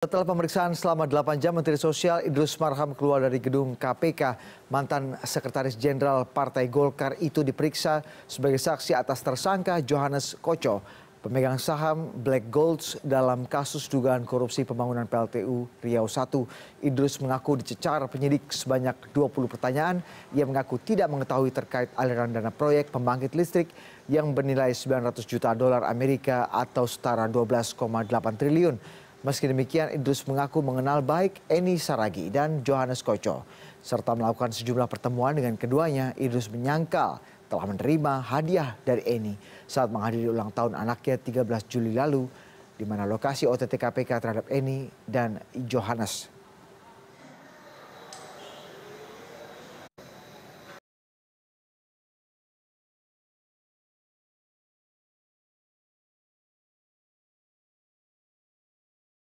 Setelah pemeriksaan selama 8 jam, Menteri Sosial Idrus Marham keluar dari gedung KPK. Mantan Sekretaris Jenderal Partai Golkar itu diperiksa sebagai saksi atas tersangka Johannes Koco, pemegang saham Black Golds dalam kasus dugaan korupsi pembangunan PLTU Riau I. Idrus mengaku dicecar penyidik sebanyak 20 pertanyaan. Ia mengaku tidak mengetahui terkait aliran dana proyek pembangkit listrik yang bernilai 900 juta dolar Amerika atau setara 12,8 triliun. Meski demikian, Idrus mengaku mengenal baik Eni Saragi dan Johannes Koco. Serta melakukan sejumlah pertemuan dengan keduanya, Idrus menyangkal telah menerima hadiah dari Eni saat menghadiri ulang tahun anaknya 13 Juli lalu, di mana lokasi OTT KPK terhadap Eni dan Johannes